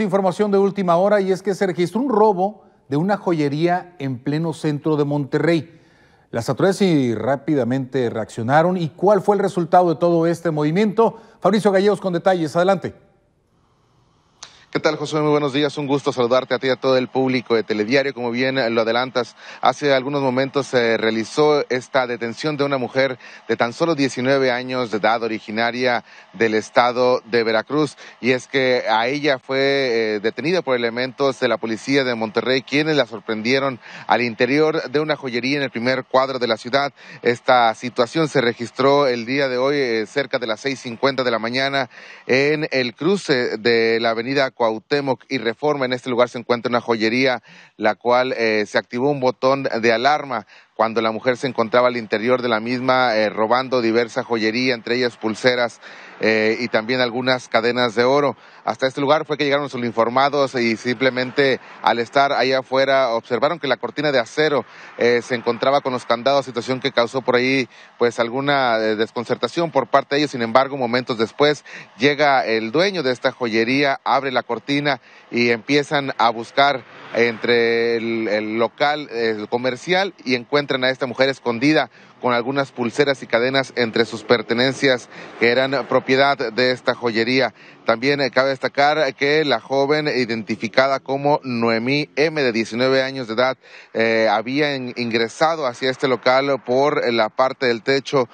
Información de última hora y es que se registró un robo de una joyería en pleno centro de Monterrey. Las autoridades rápidamente reaccionaron. ¿Y cuál fue el resultado de todo este movimiento? Fabricio Gallegos con detalles. Adelante. ¿Qué tal, José? Muy buenos días. Un gusto saludarte a ti y a todo el público de Telediario. Como bien lo adelantas, hace algunos momentos se realizó esta detención de una mujer de tan solo 19 años de edad, originaria del estado de Veracruz. Y es que a ella fue eh, detenida por elementos de la policía de Monterrey, quienes la sorprendieron al interior de una joyería en el primer cuadro de la ciudad. Esta situación se registró el día de hoy, eh, cerca de las 6:50 de la mañana, en el cruce de la avenida Cuauhtémoc y Reforma. En este lugar se encuentra una joyería, la cual eh, se activó un botón de alarma cuando la mujer se encontraba al interior de la misma eh, robando diversa joyería, entre ellas pulseras eh, y también algunas cadenas de oro. Hasta este lugar fue que llegaron los informados y simplemente al estar ahí afuera observaron que la cortina de acero eh, se encontraba con los candados, situación que causó por ahí pues alguna desconcertación por parte de ellos. Sin embargo, momentos después llega el dueño de esta joyería, abre la cortina y empiezan a buscar entre el, local eh, comercial y encuentran a esta mujer escondida con algunas pulseras y cadenas entre sus pertenencias que eran propiedad de esta joyería. También eh, cabe destacar que la joven identificada como Noemí M de 19 años de edad eh, había ingresado hacia este local por la parte del techo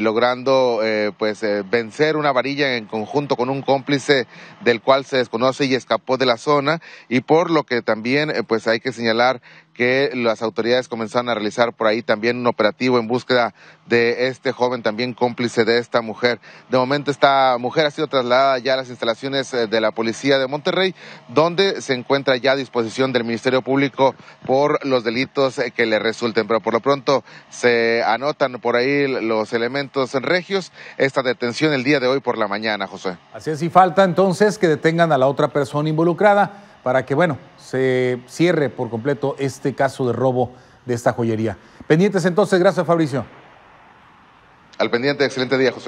logrando pues vencer una varilla en conjunto con un cómplice del cual se desconoce y escapó de la zona y por lo que también eh, pues hay que señalar que las autoridades comenzaron a realizar por ahí también un operativo en búsqueda de este joven, también cómplice de esta mujer. De momento, esta mujer ha sido trasladada ya a las instalaciones eh, de la policía de Monterrey, donde se encuentra ya a disposición del Ministerio Público por los delitos eh, que le resulten. Pero por lo pronto se anotan por ahí los elementos en regios. Esta detención el día de hoy por la mañana, José. Así es, y falta entonces que detengan a la otra persona involucrada para que, bueno, se cierre por completo este caso de robo de esta joyería. Pendientes entonces, gracias Fabricio. Al pendiente, excelente día, José.